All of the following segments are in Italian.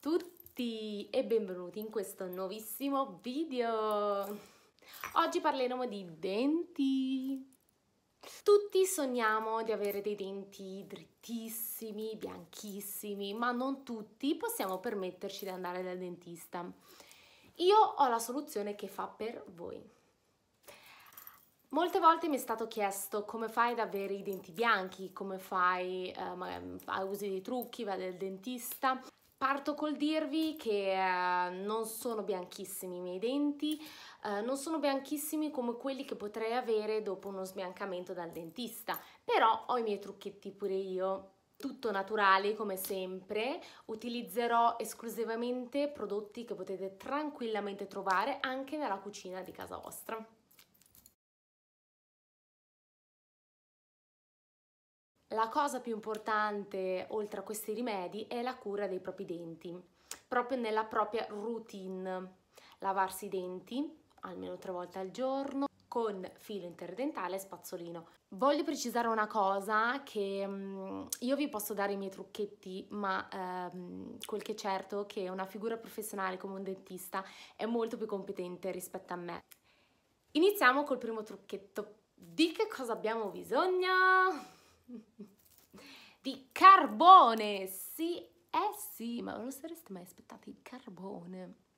tutti e benvenuti in questo nuovissimo video! Oggi parleremo di denti. Tutti sogniamo di avere dei denti drittissimi, bianchissimi, ma non tutti possiamo permetterci di andare dal dentista. Io ho la soluzione che fa per voi. Molte volte mi è stato chiesto come fai ad avere i denti bianchi, come fai, eh, usi dei trucchi, vai dal dentista. Parto col dirvi che eh, non sono bianchissimi i miei denti, eh, non sono bianchissimi come quelli che potrei avere dopo uno sbiancamento dal dentista, però ho i miei trucchetti pure io. Tutto naturale come sempre, utilizzerò esclusivamente prodotti che potete tranquillamente trovare anche nella cucina di casa vostra. La cosa più importante, oltre a questi rimedi, è la cura dei propri denti, proprio nella propria routine. Lavarsi i denti almeno tre volte al giorno con filo interdentale e spazzolino. Voglio precisare una cosa che mm, io vi posso dare i miei trucchetti, ma um, quel che è certo è che una figura professionale come un dentista è molto più competente rispetto a me. Iniziamo col primo trucchetto. Di che cosa abbiamo bisogno? di carbone. Sì, eh sì, ma non lo sareste mai aspettati il carbone?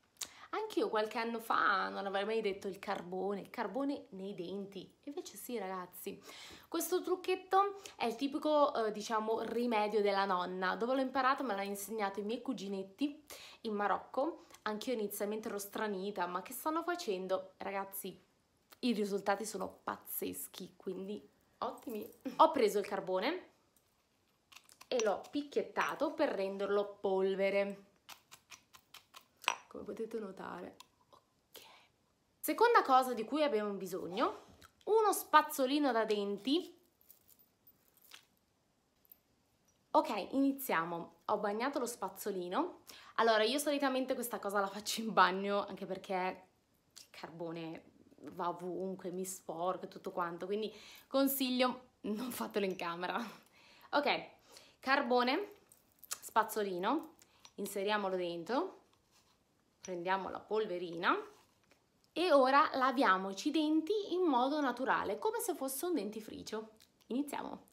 Anch'io qualche anno fa non avrei mai detto il carbone, il carbone nei denti. Invece sì, ragazzi. Questo trucchetto è il tipico, eh, diciamo, rimedio della nonna. Dove l'ho imparato me l'hanno insegnato i miei cuginetti in Marocco. Anch'io inizialmente ero stranita, ma che stanno facendo? Ragazzi, i risultati sono pazzeschi, quindi Ottimi. Ho preso il carbone e l'ho picchiettato per renderlo polvere. Come potete notare. Ok. Seconda cosa di cui abbiamo bisogno, uno spazzolino da denti. Ok, iniziamo. Ho bagnato lo spazzolino. Allora, io solitamente questa cosa la faccio in bagno anche perché il carbone va ovunque, mi sporco e tutto quanto, quindi consiglio non fatelo in camera. Ok, carbone, spazzolino, inseriamolo dentro, prendiamo la polverina e ora laviamoci i denti in modo naturale, come se fosse un dentifricio. Iniziamo!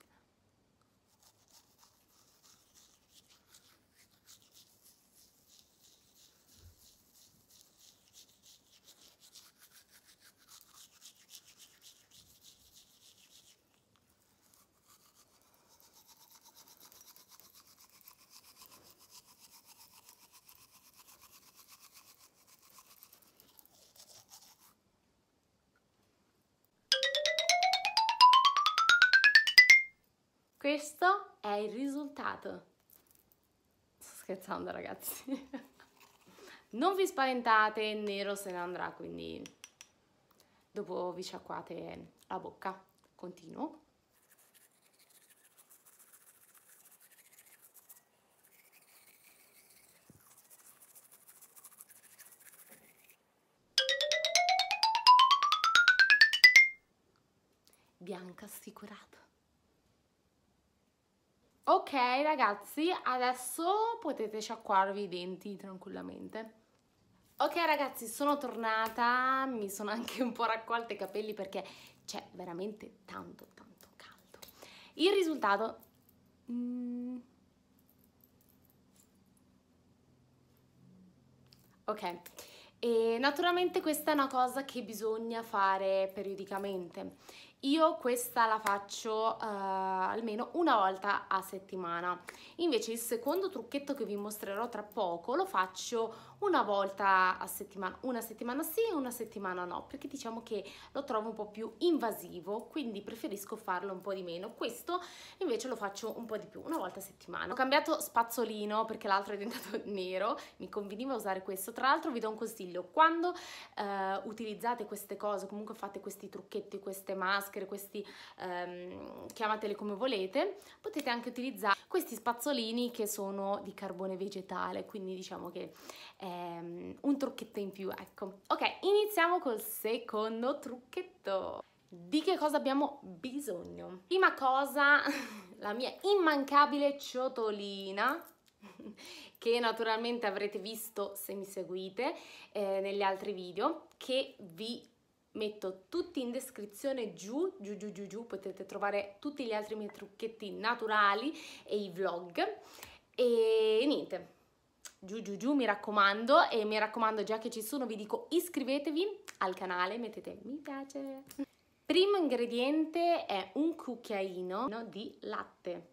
Questo è il risultato. Sto scherzando ragazzi. non vi spaventate, il nero se ne andrà, quindi dopo vi sciacquate la bocca. Continuo. bianca assicurato. Ok ragazzi, adesso potete sciacquarvi i denti tranquillamente. Ok ragazzi, sono tornata, mi sono anche un po' raccolta i capelli perché c'è veramente tanto tanto caldo. Il risultato... Mm. Ok, e naturalmente questa è una cosa che bisogna fare periodicamente io questa la faccio uh, almeno una volta a settimana. Invece il secondo trucchetto che vi mostrerò tra poco lo faccio una volta a settimana, una settimana sì e una settimana no, perché diciamo che lo trovo un po' più invasivo, quindi preferisco farlo un po' di meno. Questo invece lo faccio un po' di più, una volta a settimana. Ho cambiato spazzolino perché l'altro è diventato nero, mi conveniva usare questo. Tra l'altro vi do un consiglio, quando uh, utilizzate queste cose, comunque fate questi trucchetti, queste maschere, maschere, questi ehm, chiamateli come volete, potete anche utilizzare questi spazzolini che sono di carbone vegetale, quindi diciamo che è ehm, un trucchetto in più, ecco. Ok, iniziamo col secondo trucchetto. Di che cosa abbiamo bisogno? Prima cosa, la mia immancabile ciotolina che naturalmente avrete visto se mi seguite eh, negli altri video che vi metto tutti in descrizione giù, giù, giù, giù, giù, potete trovare tutti gli altri miei trucchetti naturali e i vlog. E niente, giù, giù, giù, mi raccomando. E mi raccomando, già che ci sono, vi dico iscrivetevi al canale, mettete mi piace. Primo ingrediente è un cucchiaino di latte.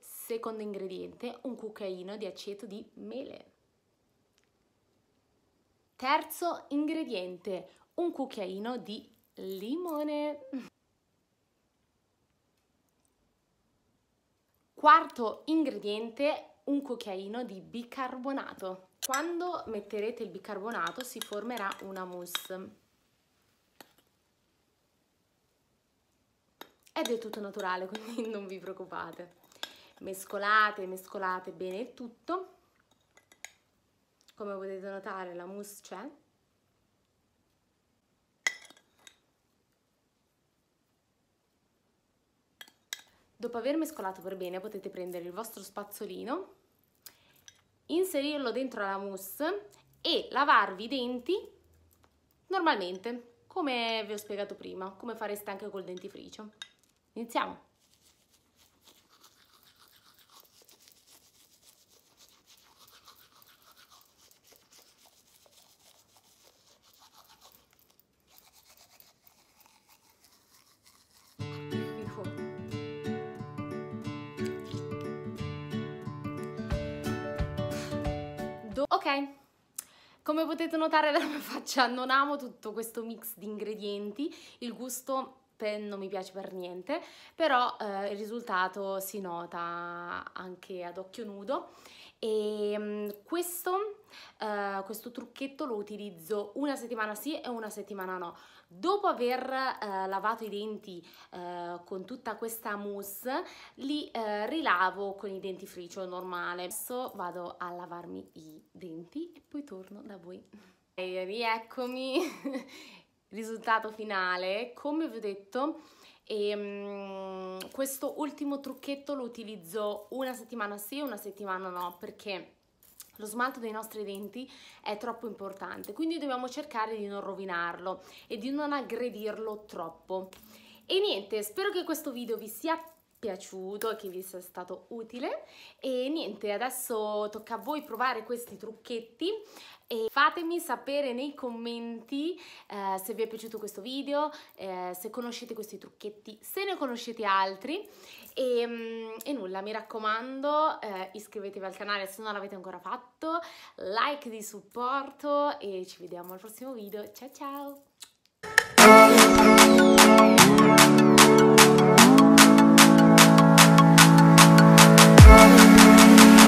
Secondo ingrediente, un cucchiaino di aceto di mele. Terzo ingrediente, un cucchiaino di limone. Quarto ingrediente, un cucchiaino di bicarbonato. Quando metterete il bicarbonato si formerà una mousse. Ed è tutto naturale, quindi non vi preoccupate. Mescolate, mescolate bene il tutto. Come potete notare la mousse c'è. Dopo aver mescolato per bene potete prendere il vostro spazzolino, inserirlo dentro la mousse e lavarvi i denti normalmente, come vi ho spiegato prima, come fareste anche col dentifricio. Iniziamo! Ok, come potete notare dalla mia faccia non amo tutto questo mix di ingredienti, il gusto non mi piace per niente, però eh, il risultato si nota anche ad occhio nudo e ehm, questo, eh, questo trucchetto lo utilizzo una settimana sì e una settimana no. Dopo aver eh, lavato i denti eh, con tutta questa mousse, li eh, rilavo con i dentifricio normale. Adesso vado a lavarmi i denti e poi torno da voi. E rieccomi risultato finale, come vi ho detto, e, um, questo ultimo trucchetto lo utilizzo una settimana sì e una settimana no perché lo smalto dei nostri denti è troppo importante, quindi dobbiamo cercare di non rovinarlo e di non aggredirlo troppo. E niente, spero che questo video vi sia piaciuto piaciuto, che vi sia stato utile e niente, adesso tocca a voi provare questi trucchetti e fatemi sapere nei commenti eh, se vi è piaciuto questo video, eh, se conoscete questi trucchetti, se ne conoscete altri e, mm, e nulla, mi raccomando eh, iscrivetevi al canale se non l'avete ancora fatto, like di supporto e ci vediamo al prossimo video, ciao ciao!